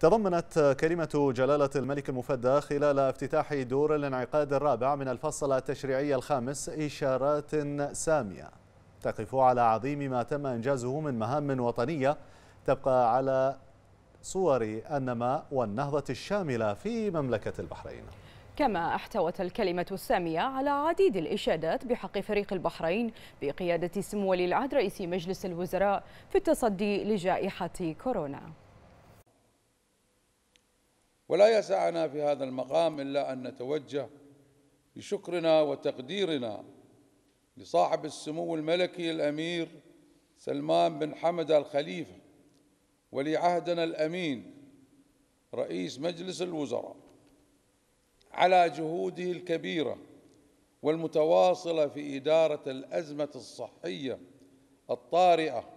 تضمنت كلمة جلالة الملك المفدى خلال افتتاح دور الانعقاد الرابع من الفصل التشريعي الخامس إشارات سامية تقف على عظيم ما تم إنجازه من مهام وطنية تبقى على صور النماء والنهضة الشاملة في مملكة البحرين كما احتوت الكلمة السامية على عديد الإشادات بحق فريق البحرين بقيادة سمو ولي العهد رئيس مجلس الوزراء في التصدي لجائحة كورونا ولا يسعنا في هذا المقام إلا أن نتوجه بشكرنا وتقديرنا لصاحب السمو الملكي الأمير سلمان بن حمد الخليفة ولعهدنا الأمين رئيس مجلس الوزراء على جهوده الكبيرة والمتواصلة في إدارة الأزمة الصحية الطارئة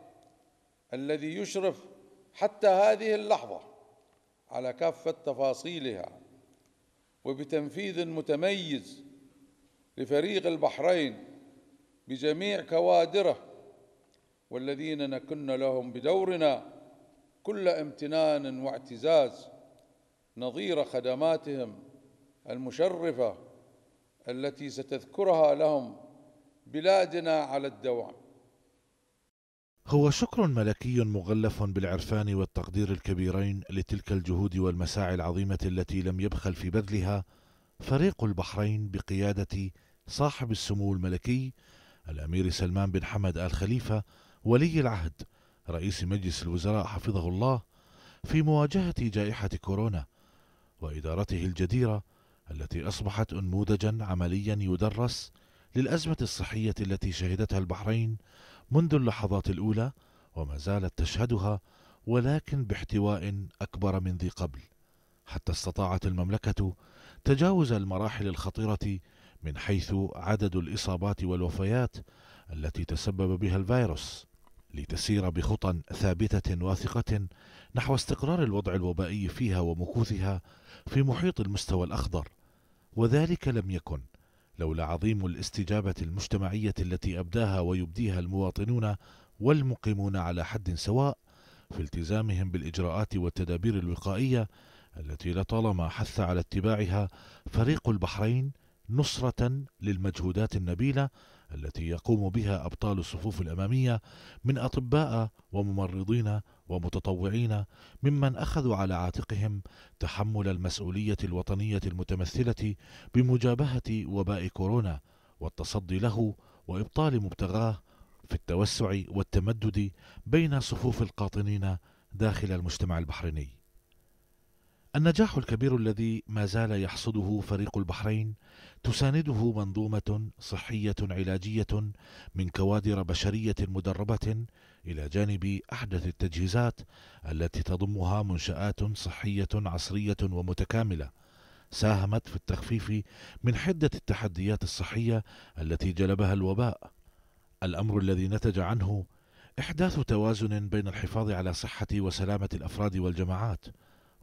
الذي يشرف حتى هذه اللحظة على كافة تفاصيلها وبتنفيذ متميز لفريق البحرين بجميع كوادره والذين نكن لهم بدورنا كل امتنان واعتزاز نظير خدماتهم المشرفه التي ستذكرها لهم بلادنا على الدوام هو شكر ملكي مغلف بالعرفان والتقدير الكبيرين لتلك الجهود والمساعي العظيمة التي لم يبخل في بذلها فريق البحرين بقيادة صاحب السمو الملكي الأمير سلمان بن حمد آل خليفة ولي العهد رئيس مجلس الوزراء حفظه الله في مواجهة جائحة كورونا وإدارته الجديرة التي أصبحت أنموذجا عمليا يدرس للأزمة الصحية التي شهدتها البحرين منذ اللحظات الأولى وما زالت تشهدها ولكن باحتواء أكبر من ذي قبل حتى استطاعت المملكة تجاوز المراحل الخطيرة من حيث عدد الإصابات والوفيات التي تسبب بها الفيروس لتسير بخطى ثابتة واثقة نحو استقرار الوضع الوبائي فيها ومكوثها في محيط المستوى الأخضر وذلك لم يكن لولا عظيم الاستجابة المجتمعية التي أبداها ويبديها المواطنون والمقيمون على حد سواء في التزامهم بالإجراءات والتدابير الوقائية التي لطالما حث على اتباعها فريق البحرين نصرة للمجهودات النبيلة التي يقوم بها أبطال الصفوف الأمامية من أطباء وممرضين ومتطوعين ممن أخذوا على عاتقهم تحمل المسؤولية الوطنية المتمثلة بمجابهة وباء كورونا والتصدي له وإبطال مبتغاه في التوسع والتمدد بين صفوف القاطنين داخل المجتمع البحريني النجاح الكبير الذي ما زال يحصده فريق البحرين تسانده منظومة صحية علاجية من كوادر بشرية مدربة إلى جانب أحدث التجهيزات التي تضمها منشآت صحية عصرية ومتكاملة ساهمت في التخفيف من حدة التحديات الصحية التي جلبها الوباء الأمر الذي نتج عنه إحداث توازن بين الحفاظ على صحة وسلامة الأفراد والجماعات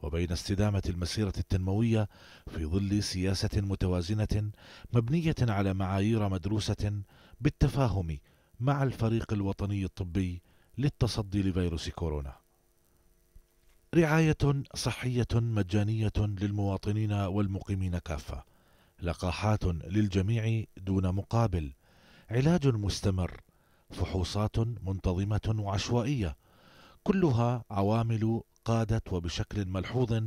وبين استدامة المسيرة التنموية في ظل سياسة متوازنة مبنية على معايير مدروسة بالتفاهم مع الفريق الوطني الطبي للتصدي لفيروس كورونا. رعاية صحية مجانية للمواطنين والمقيمين كافة. لقاحات للجميع دون مقابل. علاج مستمر. فحوصات منتظمة وعشوائية. كلها عوامل قادت وبشكل ملحوظ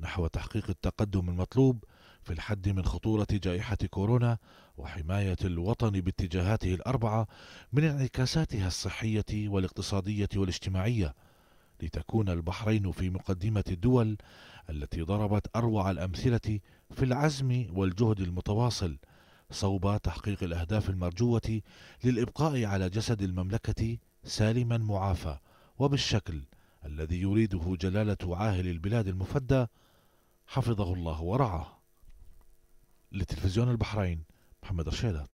نحو تحقيق التقدم المطلوب في الحد من خطورة جائحة كورونا وحماية الوطن باتجاهاته الأربعة من انعكاساتها الصحية والاقتصادية والاجتماعية لتكون البحرين في مقدمة الدول التي ضربت أروع الأمثلة في العزم والجهد المتواصل صوب تحقيق الأهداف المرجوة للإبقاء على جسد المملكة سالما معافى وبالشكل الذي يريده جلالة عاهل البلاد المفدى حفظه الله ورعاه لتلفزيون البحرين محمد رشيدات